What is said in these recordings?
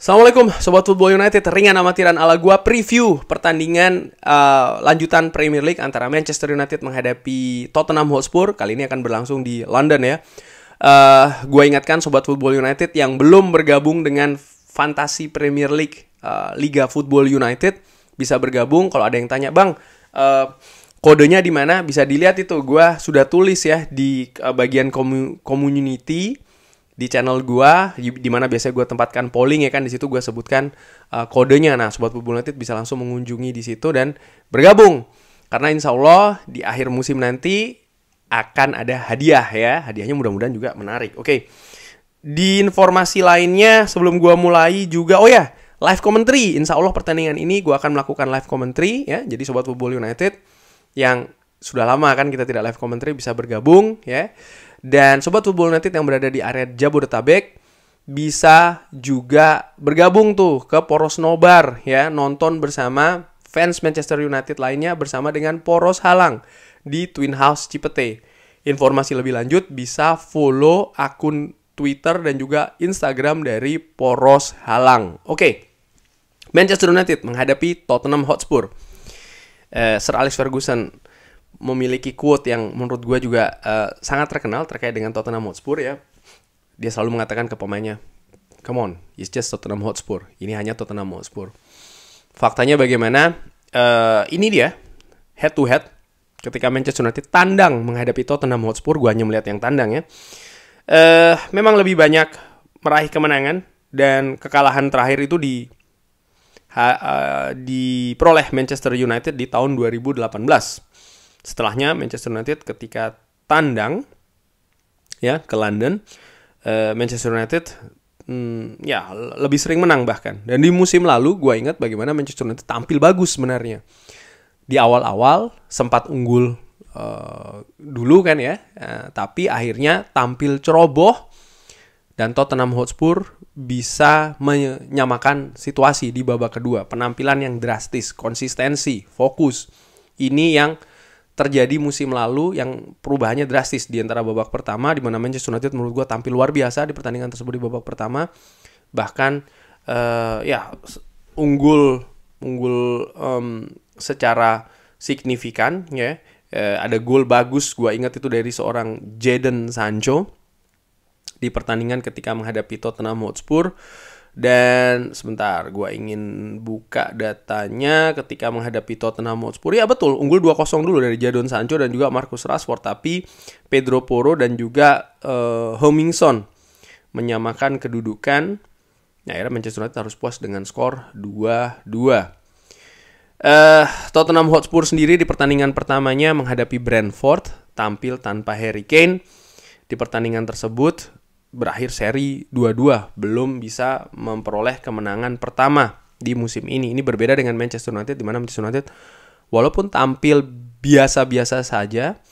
Assalamualaikum Sobat Football United Ringan amatiran ala gua preview pertandingan uh, lanjutan Premier League antara Manchester United menghadapi Tottenham Hotspur Kali ini akan berlangsung di London ya uh, Gua ingatkan Sobat Football United yang belum bergabung dengan Fantasi Premier League uh, Liga Football United Bisa bergabung kalau ada yang tanya Bang uh, kodenya di mana bisa dilihat itu gua sudah tulis ya di uh, bagian komu community di channel gua di, mana biasanya gua tempatkan polling ya kan di situ gua sebutkan uh, kodenya. Nah, sobat united bisa langsung mengunjungi di situ dan bergabung. Karena insya Allah di akhir musim nanti akan ada hadiah ya. Hadiahnya mudah-mudahan juga menarik. Oke. Di informasi lainnya sebelum gua mulai juga oh ya, live commentary. Insya Allah pertandingan ini gua akan melakukan live commentary ya. Jadi sobat Football United yang sudah lama kan kita tidak live commentary bisa bergabung ya. Dan Sobat Football United yang berada di area Jabodetabek bisa juga bergabung tuh ke Poros Nobar ya, nonton bersama fans Manchester United lainnya bersama dengan Poros Halang di Twin House Cipete. Informasi lebih lanjut bisa follow akun Twitter dan juga Instagram dari Poros Halang. Oke, okay. Manchester United menghadapi Tottenham Hotspur. Eh, Sir Alex Ferguson memiliki quote yang menurut gue juga uh, sangat terkenal terkait dengan Tottenham Hotspur ya. Dia selalu mengatakan ke pemainnya, "Come on, it's just Tottenham Hotspur. Ini hanya Tottenham Hotspur." Faktanya bagaimana? Uh, ini dia head to head ketika Manchester United tandang menghadapi Tottenham Hotspur. Gue hanya melihat yang tandang ya. Uh, memang lebih banyak meraih kemenangan dan kekalahan terakhir itu di ha, uh, diperoleh Manchester United di tahun 2018. Setelahnya Manchester United ketika tandang ya ke London uh, Manchester United hmm, ya lebih sering menang bahkan. Dan di musim lalu gue ingat bagaimana Manchester United tampil bagus sebenarnya. Di awal-awal sempat unggul uh, dulu kan ya, uh, tapi akhirnya tampil ceroboh dan Tottenham Hotspur bisa menyamakan situasi di babak kedua. Penampilan yang drastis, konsistensi, fokus. Ini yang terjadi musim lalu yang perubahannya drastis di antara babak pertama di mana Manchester United menurut gue tampil luar biasa di pertandingan tersebut di babak pertama bahkan uh, ya unggul unggul um, secara signifikan ya uh, ada gol bagus gue ingat itu dari seorang Jaden Sancho di pertandingan ketika menghadapi Tottenham Hotspur dan sebentar, gue ingin buka datanya ketika menghadapi Tottenham Hotspur. Ya betul, unggul 2-0 dulu dari Jadon Sancho dan juga Marcus Rashford. Tapi Pedro Poro dan juga uh, eh, Homingson menyamakan kedudukan. Nah, akhirnya Manchester United harus puas dengan skor 2-2. Uh, eh, Tottenham Hotspur sendiri di pertandingan pertamanya menghadapi Brentford tampil tanpa Harry Kane. Di pertandingan tersebut, berakhir seri 2-2, belum bisa memperoleh kemenangan pertama di musim ini. Ini berbeda dengan Manchester United di mana Manchester United walaupun tampil biasa-biasa saja,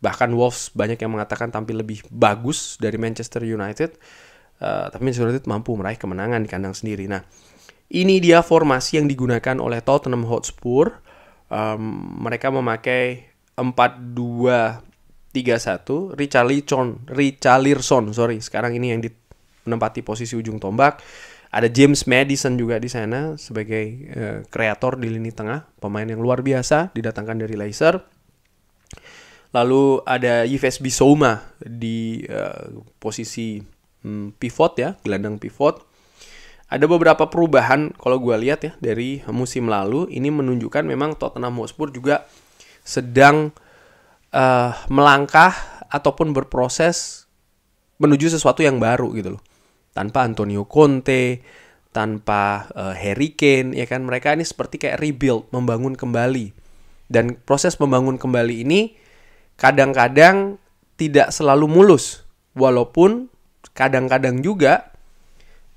bahkan Wolves banyak yang mengatakan tampil lebih bagus dari Manchester United, uh, tapi Manchester United mampu meraih kemenangan di kandang sendiri. Nah, ini dia formasi yang digunakan oleh Tottenham Hotspur. Um, mereka memakai empat dua 31 Richarlison Richarlison sorry sekarang ini yang menempati posisi ujung tombak ada James Madison juga di sana sebagai eh, kreator uh, di lini tengah pemain yang luar biasa didatangkan dari Leicester lalu ada Yves Bissouma di uh, posisi um, pivot ya gelandang pivot ada beberapa perubahan kalau gue lihat ya dari musim lalu ini menunjukkan memang Tottenham Hotspur juga sedang uh, melangkah ataupun berproses menuju sesuatu yang baru gitu loh. Tanpa Antonio Conte, tanpa uh, Harry Kane, ya kan mereka ini seperti kayak rebuild, membangun kembali. Dan proses membangun kembali ini kadang-kadang tidak selalu mulus, walaupun kadang-kadang juga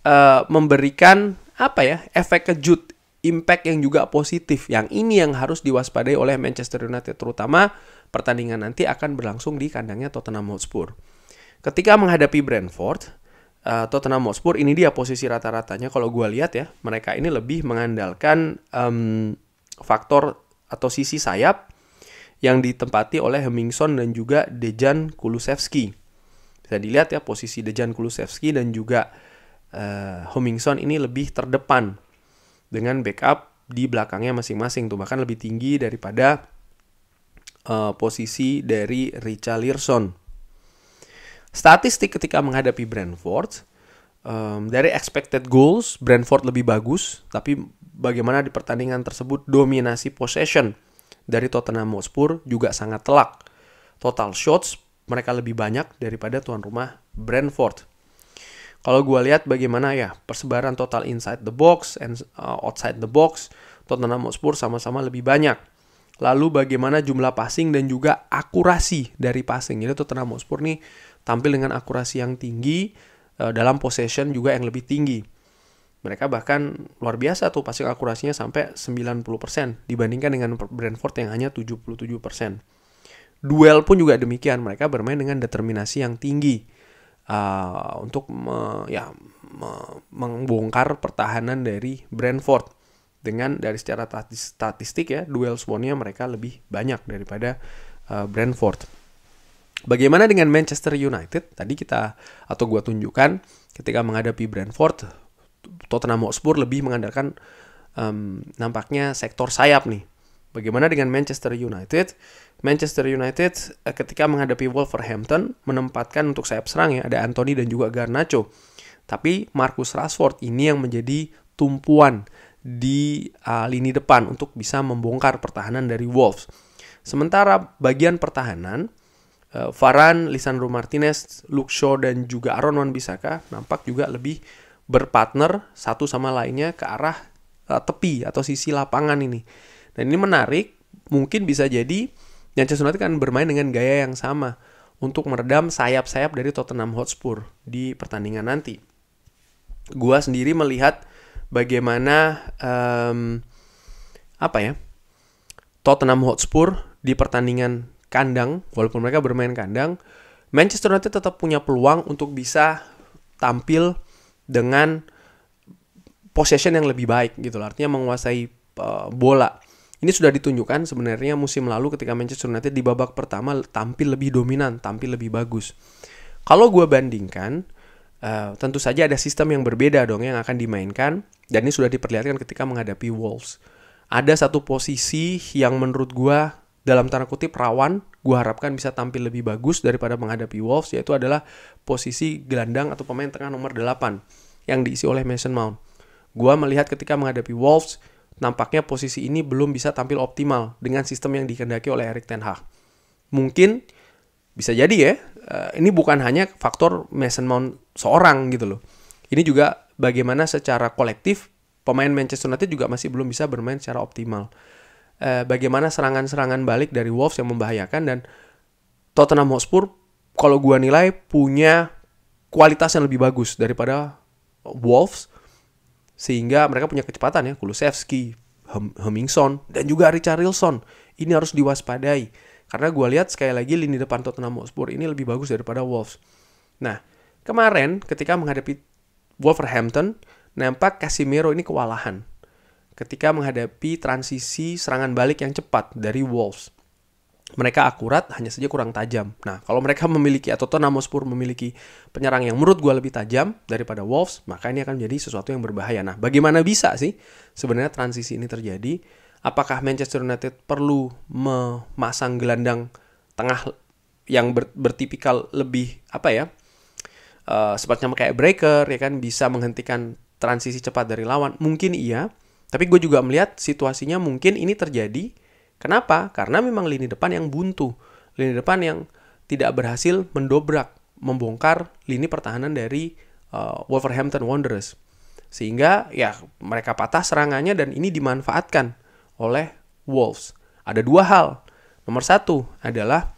uh, memberikan apa ya efek kejut, impact yang juga positif. Yang ini yang harus diwaspadai oleh Manchester United terutama pertandingan nanti akan berlangsung di kandangnya Tottenham Hotspur. Ketika menghadapi Brentford, uh, Tottenham Hotspur ini dia posisi rata-ratanya kalau gue lihat ya, mereka ini lebih mengandalkan um, faktor atau sisi sayap yang ditempati oleh Hemingson dan juga Dejan Kulusevski. Bisa dilihat ya posisi Dejan Kulusevski dan juga uh, eh, Hemmingson ini lebih terdepan dengan backup di belakangnya masing-masing tuh bahkan lebih tinggi daripada uh, posisi dari Richarlison. Statistik ketika menghadapi Brentford um, dari expected goals Brentford lebih bagus, tapi bagaimana di pertandingan tersebut dominasi possession dari Tottenham Hotspur juga sangat telak. Total shots mereka lebih banyak daripada tuan rumah Brentford. Kalau gue lihat bagaimana ya persebaran total inside the box and uh, outside the box Tottenham Hotspur sama-sama lebih banyak Lalu bagaimana jumlah passing dan juga akurasi dari passing. Jadi Tottenham Hotspur nih tampil dengan akurasi yang tinggi eh, dalam possession juga yang lebih tinggi. Mereka bahkan luar biasa tuh passing akurasinya sampai 90% dibandingkan dengan Brentford yang hanya 77%. Duel pun juga demikian, mereka bermain dengan determinasi yang tinggi uh, untuk me, ya me, membongkar pertahanan dari Brentford dengan dari secara statistik ya duel swannya mereka lebih banyak daripada uh, Brentford. Bagaimana dengan Manchester United? Tadi kita atau gua tunjukkan ketika menghadapi Brentford, Tottenham Hotspur lebih mengandalkan um, nampaknya sektor sayap nih. Bagaimana dengan Manchester United? Manchester United eh, ketika menghadapi Wolverhampton menempatkan untuk sayap serang ya ada Anthony dan juga Garnacho. Tapi Marcus Rashford ini yang menjadi tumpuan di uh, lini depan untuk bisa membongkar pertahanan dari Wolves. Sementara bagian pertahanan, uh, Varane, Lisandro Martinez, Luke Shaw dan juga Aaron Wan-Bissaka nampak juga lebih berpartner satu sama lainnya ke arah uh, tepi atau sisi lapangan ini. Dan ini menarik, mungkin bisa jadi Manchester United kan bermain dengan gaya yang sama untuk meredam sayap-sayap dari Tottenham Hotspur di pertandingan nanti. Gua sendiri melihat bagaimana um, apa ya Tottenham Hotspur di pertandingan kandang walaupun mereka bermain kandang Manchester United tetap punya peluang untuk bisa tampil dengan possession yang lebih baik gitu loh. Artinya menguasai uh, bola. Ini sudah ditunjukkan sebenarnya musim lalu ketika Manchester United di babak pertama tampil lebih dominan, tampil lebih bagus. Kalau gue bandingkan, uh, tentu saja ada sistem yang berbeda dong yang akan dimainkan. Dan ini sudah diperlihatkan ketika menghadapi Wolves. Ada satu posisi yang menurut gue dalam tanda kutip rawan, gue harapkan bisa tampil lebih bagus daripada menghadapi Wolves, yaitu adalah posisi gelandang atau pemain tengah nomor 8 yang diisi oleh Mason Mount. Gue melihat ketika menghadapi Wolves, nampaknya posisi ini belum bisa tampil optimal dengan sistem yang dikendaki oleh Erik Ten Hag. Mungkin bisa jadi ya, eh, ini bukan hanya faktor Mason Mount seorang gitu loh. Ini juga bagaimana secara kolektif pemain Manchester United juga masih belum bisa bermain secara optimal. Eh, bagaimana serangan-serangan balik dari Wolves yang membahayakan dan Tottenham Hotspur kalau gua nilai punya kualitas yang lebih bagus daripada Wolves sehingga mereka punya kecepatan ya Kulusevski, Hemingson Hemmingson dan juga Richard Wilson Ini harus diwaspadai karena gua lihat sekali lagi lini depan Tottenham Hotspur ini lebih bagus daripada Wolves. Nah, kemarin ketika menghadapi Wolverhampton nempak Casemiro ini kewalahan ketika menghadapi transisi serangan balik yang cepat dari Wolves. Mereka akurat, hanya saja kurang tajam. Nah, kalau mereka memiliki atau Tottenham Hotspur memiliki penyerang yang menurut gue lebih tajam daripada Wolves, maka ini akan menjadi sesuatu yang berbahaya. Nah, bagaimana bisa sih sebenarnya transisi ini terjadi? Apakah Manchester United perlu memasang gelandang tengah yang bertipikal lebih apa ya Eh, sepertinya kayak breaker ya kan bisa menghentikan transisi cepat dari lawan mungkin iya tapi gue juga melihat situasinya mungkin ini terjadi kenapa karena memang lini depan yang buntu lini depan yang tidak berhasil mendobrak membongkar lini pertahanan dari uh, Wolverhampton Wanderers sehingga ya mereka patah serangannya dan ini dimanfaatkan oleh Wolves ada dua hal nomor satu adalah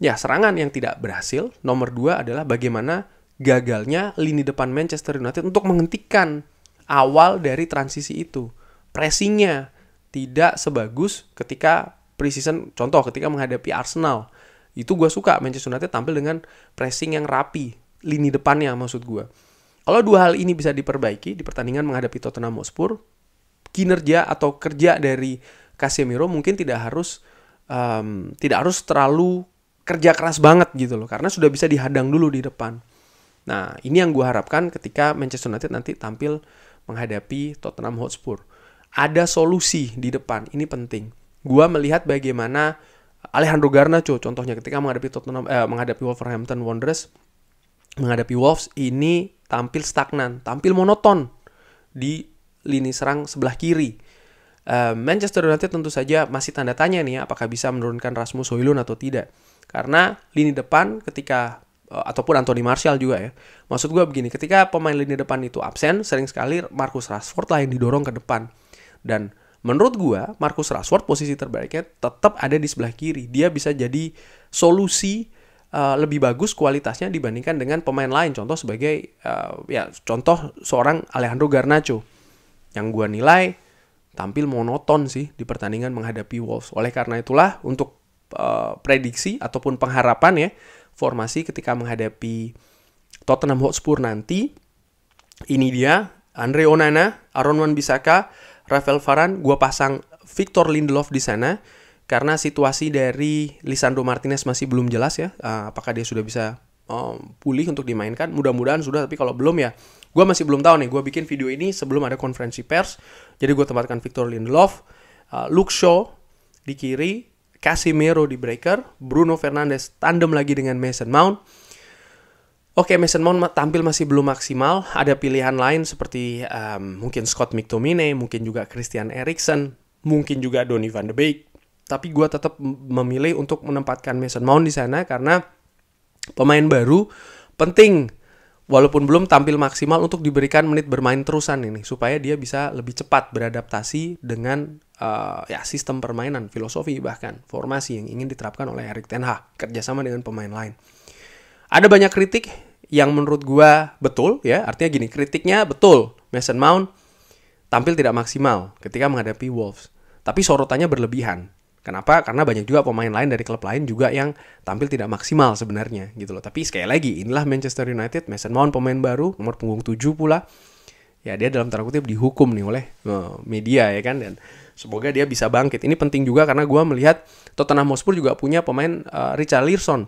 ya serangan yang tidak berhasil nomor dua adalah bagaimana gagalnya lini depan Manchester United untuk menghentikan awal dari transisi itu. Pressingnya tidak sebagus ketika preseason, contoh ketika menghadapi Arsenal. Itu gue suka Manchester United tampil dengan pressing yang rapi, lini depannya maksud gue. Kalau dua hal ini bisa diperbaiki di pertandingan menghadapi Tottenham Hotspur, kinerja atau kerja dari Casemiro mungkin tidak harus um, tidak harus terlalu kerja keras banget gitu loh, karena sudah bisa dihadang dulu di depan. Nah, ini yang gue harapkan ketika Manchester United nanti tampil menghadapi Tottenham Hotspur. Ada solusi di depan, ini penting. Gue melihat bagaimana Alejandro Garnacho contohnya ketika menghadapi Tottenham eh, menghadapi Wolverhampton Wanderers menghadapi Wolves ini tampil stagnan, tampil monoton di lini serang sebelah kiri. Uh, Manchester United tentu saja masih tanda tanya nih ya, apakah bisa menurunkan Rasmus Hojlund atau tidak. Karena lini depan ketika Eh, ataupun Anthony Martial juga ya. Maksud gue begini, ketika pemain lini depan itu absen, sering sekali Marcus Rashford lah yang didorong ke depan. Dan menurut gue, Marcus Rashford posisi terbaiknya tetap ada di sebelah kiri. Dia bisa jadi solusi uh, lebih bagus kualitasnya dibandingkan dengan pemain lain. Contoh sebagai uh, ya contoh seorang Alejandro Garnacho yang gue nilai tampil monoton sih di pertandingan menghadapi Wolves. Oleh karena itulah untuk prediksi ataupun pengharapan ya formasi ketika menghadapi Tottenham Hotspur nanti. Ini dia, Andre Onana, Aaron wan Bisaka, Rafael Varane, gue pasang Victor Lindelof di sana karena situasi dari Lisandro Martinez masih belum jelas ya, ah, apakah dia sudah bisa um, pulih untuk dimainkan. Mudah-mudahan sudah, tapi kalau belum ya, gue masih belum tahu nih. Gue bikin video ini sebelum ada konferensi pers, jadi gue tempatkan Victor Lindelof, uh, Luke Shaw di kiri, Casemiro di breaker, Bruno Fernandes tandem lagi dengan Mason Mount. Oke, Mason Mount tampil masih belum maksimal. Ada pilihan lain seperti um, mungkin Scott McTominay, mungkin juga Christian Eriksen, mungkin juga Donny van de Beek. Tapi gue tetap memilih untuk menempatkan Mason Mount di sana karena pemain baru penting walaupun belum tampil maksimal untuk diberikan menit bermain terusan ini supaya dia bisa lebih cepat beradaptasi dengan uh, ya sistem permainan, filosofi bahkan formasi yang ingin diterapkan oleh Erik ten Hag kerjasama dengan pemain lain. Ada banyak kritik yang menurut gua betul ya, artinya gini kritiknya betul. Mason Mount tampil tidak maksimal ketika menghadapi Wolves, tapi sorotannya berlebihan. Kenapa? Karena banyak juga pemain lain dari klub lain juga yang tampil tidak maksimal sebenarnya gitu loh. Tapi sekali lagi inilah Manchester United, Mason Mount pemain baru, nomor punggung 7 pula. Ya dia dalam tanda kutip dihukum nih oleh eh, media ya kan dan semoga dia bisa bangkit. Ini penting juga karena gue melihat Tottenham Hotspur juga punya pemain uh, Richard Learson.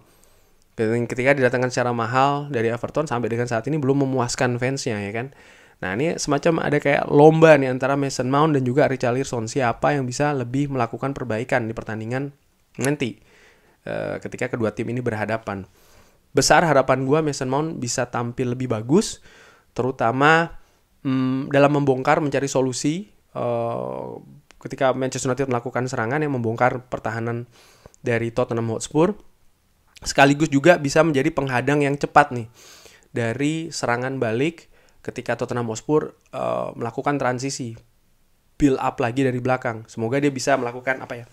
Ketika didatangkan secara mahal dari Everton sampai dengan saat ini belum memuaskan fansnya ya kan Nah ini semacam ada kayak lomba nih antara Mason Mount dan juga Richarlison siapa yang bisa lebih melakukan perbaikan di pertandingan nanti e, ketika kedua tim ini berhadapan. Besar harapan gue Mason Mount bisa tampil lebih bagus, terutama mm, dalam membongkar mencari solusi e, ketika Manchester United melakukan serangan yang membongkar pertahanan dari Tottenham Hotspur, sekaligus juga bisa menjadi penghadang yang cepat nih dari serangan balik ketika Tottenham Hotspur uh, melakukan transisi build up lagi dari belakang. Semoga dia bisa melakukan apa ya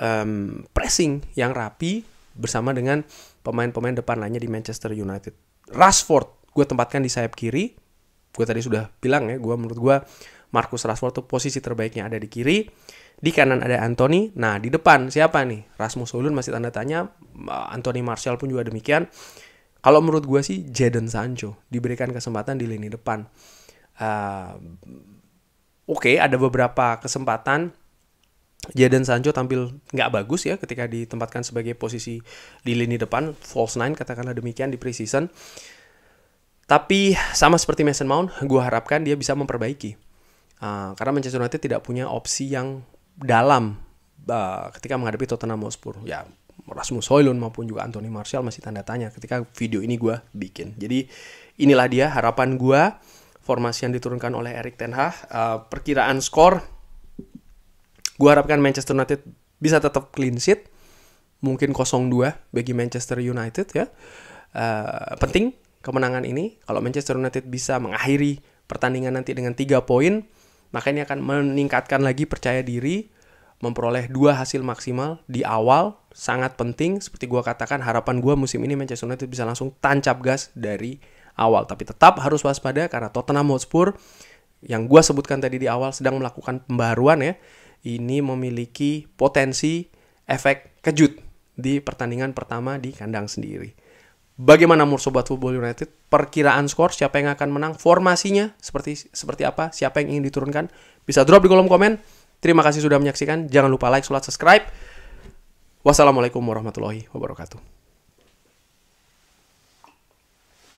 um, pressing yang rapi bersama dengan pemain-pemain depan lainnya di Manchester United. Rashford gue tempatkan di sayap kiri. Gue tadi sudah bilang ya, gue menurut gue Marcus Rashford tuh posisi terbaiknya ada di kiri. Di kanan ada Anthony. Nah, di depan siapa nih? Rasmus Hojlund masih tanda tanya. Anthony Martial pun juga demikian. Kalau menurut gue sih Jadon Sancho diberikan kesempatan di lini depan. Uh, Oke, okay, ada beberapa kesempatan Jadon Sancho tampil nggak bagus ya ketika ditempatkan sebagai posisi di lini depan, false nine katakanlah demikian di preseason. Tapi sama seperti Mason Mount, gue harapkan dia bisa memperbaiki. Uh, karena Manchester United tidak punya opsi yang dalam uh, ketika menghadapi Tottenham Hotspur. Ya Rasmus Hoylund maupun juga Anthony Martial masih tanda tanya ketika video ini gue bikin. Jadi inilah dia harapan gue formasi yang diturunkan oleh Erik Ten Hag. Uh, perkiraan skor, gue harapkan Manchester United bisa tetap clean sheet. Mungkin 0-2 bagi Manchester United ya. Uh, penting kemenangan ini. Kalau Manchester United bisa mengakhiri pertandingan nanti dengan tiga poin, maka ini akan meningkatkan lagi percaya diri memperoleh dua hasil maksimal di awal sangat penting seperti gue katakan harapan gue musim ini Manchester United bisa langsung tancap gas dari awal tapi tetap harus waspada karena Tottenham Hotspur yang gue sebutkan tadi di awal sedang melakukan pembaruan ya ini memiliki potensi efek kejut di pertandingan pertama di kandang sendiri. Bagaimana menurut sobat Football United? Perkiraan skor siapa yang akan menang? Formasinya seperti seperti apa? Siapa yang ingin diturunkan? Bisa drop di kolom komen. Terima kasih sudah menyaksikan. Jangan lupa like, subscribe. Wassalamualaikum warahmatullahi wabarakatuh.